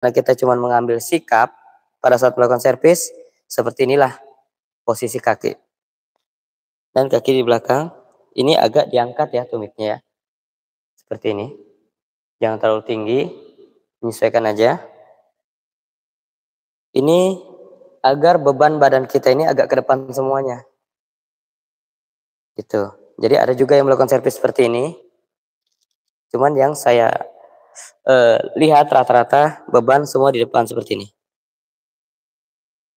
Karena kita cuma mengambil sikap pada saat melakukan servis, seperti inilah posisi kaki. Dan kaki di belakang, ini agak diangkat ya tumitnya ya. Seperti ini. Jangan terlalu tinggi, menyesuaikan aja. Ini agar beban badan kita ini agak ke depan semuanya. Gitu. Jadi ada juga yang melakukan servis seperti ini. Cuman yang saya eh, lihat rata-rata beban semua di depan seperti ini.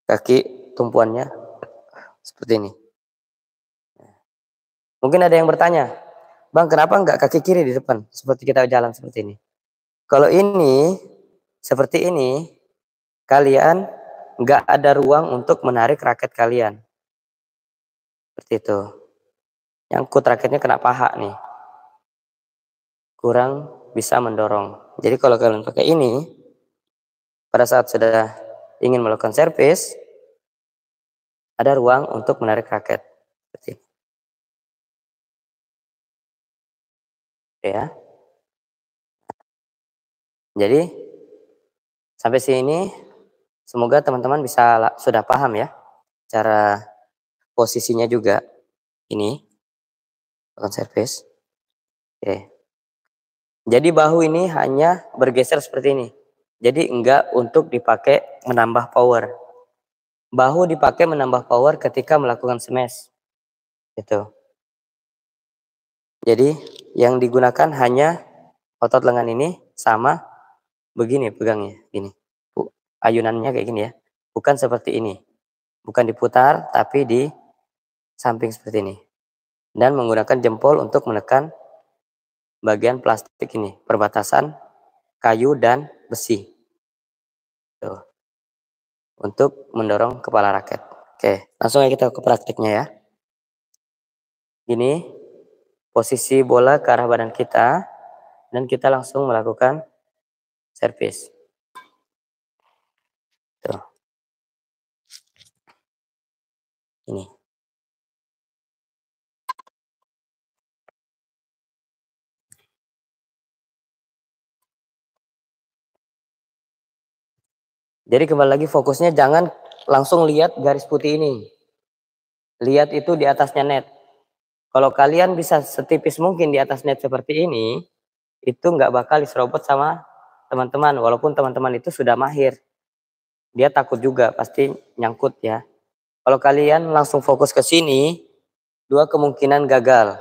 Kaki tumpuannya seperti ini. Mungkin ada yang bertanya, Bang kenapa enggak kaki kiri di depan seperti kita jalan seperti ini? Kalau ini seperti ini, kalian enggak ada ruang untuk menarik raket kalian. Seperti itu. yang kut raketnya kena paha nih. Kurang bisa mendorong. Jadi kalau kalian pakai ini, pada saat sudah ingin melakukan servis, ada ruang untuk menarik raket. Seperti ini. Ya. Jadi sampai sini semoga teman-teman bisa sudah paham ya cara posisinya juga ini akan service. Oke. Okay. Jadi bahu ini hanya bergeser seperti ini. Jadi enggak untuk dipakai menambah power. Bahu dipakai menambah power ketika melakukan smash. Gitu. Jadi yang digunakan hanya otot lengan ini sama begini pegangnya, gini. Ayunannya kayak gini ya. Bukan seperti ini. Bukan diputar tapi di samping seperti ini. Dan menggunakan jempol untuk menekan bagian plastik ini, perbatasan kayu dan besi. Tuh. Untuk mendorong kepala raket. Oke, langsung aja kita ke praktiknya ya. ini posisi bola ke arah badan kita dan kita langsung melakukan servis. Tuh. Ini. Jadi kembali lagi fokusnya jangan langsung lihat garis putih ini. Lihat itu di atasnya net. Kalau kalian bisa setipis mungkin di atas net seperti ini, itu nggak bakal diserobot sama teman-teman. Walaupun teman-teman itu sudah mahir. Dia takut juga, pasti nyangkut ya. Kalau kalian langsung fokus ke sini, dua kemungkinan gagal.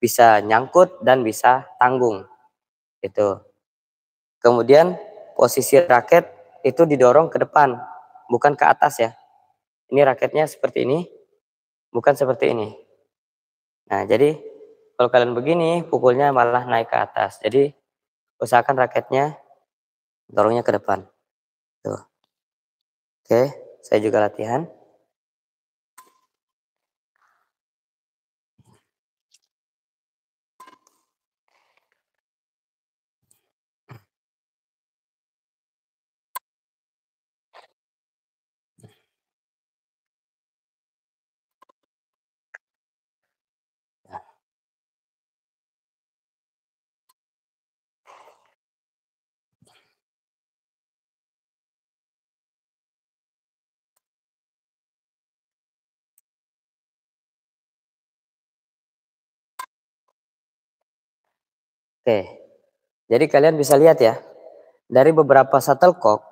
Bisa nyangkut dan bisa tanggung. Itu. Kemudian posisi raket itu didorong ke depan, bukan ke atas ya. Ini raketnya seperti ini, bukan seperti ini. Nah, jadi kalau kalian begini, pukulnya malah naik ke atas. Jadi usahakan raketnya dorongnya ke depan. Tuh. Oke, saya juga latihan. Oke. Jadi kalian bisa lihat ya. Dari beberapa shuttlecock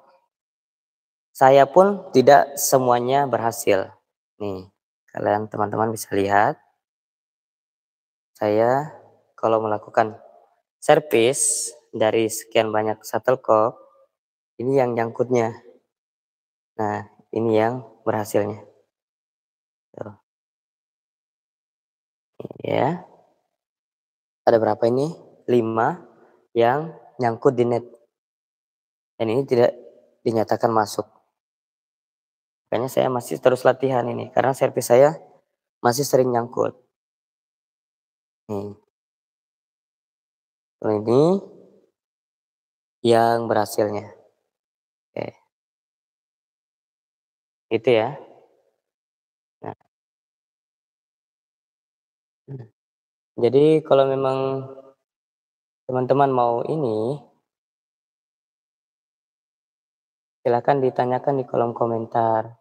saya pun tidak semuanya berhasil. Nih, kalian teman-teman bisa lihat. Saya kalau melakukan service dari sekian banyak shuttlecock, ini yang nyangkutnya. Nah, ini yang berhasilnya. Tuh. Ya. Ada berapa ini? 5 yang nyangkut di net. Dan ini tidak dinyatakan masuk. Makanya saya masih terus latihan ini karena servis saya masih sering nyangkut. Nih. Ini yang berhasilnya. Oke. Itu ya. Nah. Hmm. Jadi kalau memang teman-teman mau ini, silahkan ditanyakan di kolom komentar.